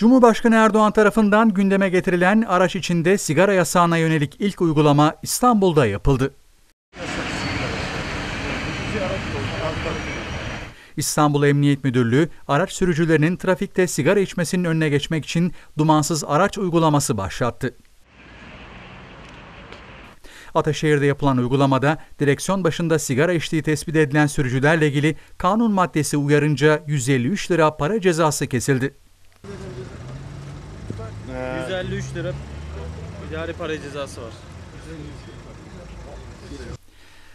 Cumhurbaşkanı Erdoğan tarafından gündeme getirilen araç içinde sigara yasağına yönelik ilk uygulama İstanbul'da yapıldı. İstanbul Emniyet Müdürlüğü araç sürücülerinin trafikte sigara içmesinin önüne geçmek için dumansız araç uygulaması başlattı. Ataşehir'de yapılan uygulamada direksiyon başında sigara içtiği tespit edilen sürücülerle ilgili kanun maddesi uyarınca 153 lira para cezası kesildi. 153 ee, lira idari para cezası var.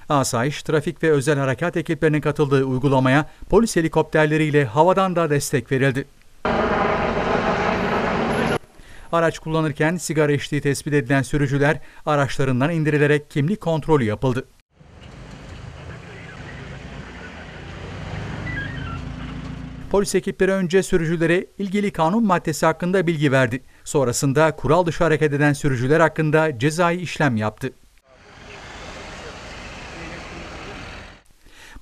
Asayiş, trafik ve özel harekat ekiplerinin katıldığı uygulamaya polis helikopterleriyle havadan da destek verildi. Araç kullanırken sigara içtiği tespit edilen sürücüler araçlarından indirilerek kimlik kontrolü yapıldı. Polis ekipleri önce sürücülere ilgili kanun maddesi hakkında bilgi verdi. Sonrasında kural dışı hareket eden sürücüler hakkında cezai işlem yaptı.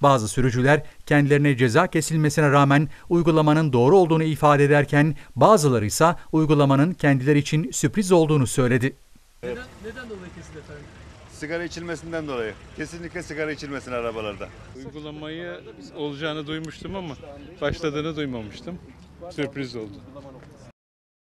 Bazı sürücüler kendilerine ceza kesilmesine rağmen uygulamanın doğru olduğunu ifade ederken bazıları ise uygulamanın kendileri için sürpriz olduğunu söyledi. Neden, neden dolayı kesildi efendim? sigara içilmesinden dolayı. Kesinlikle sigara içilmesin arabalarda. Uygulamayı olacağını duymuştum ama başladığını duymamıştım. Sürpriz oldu.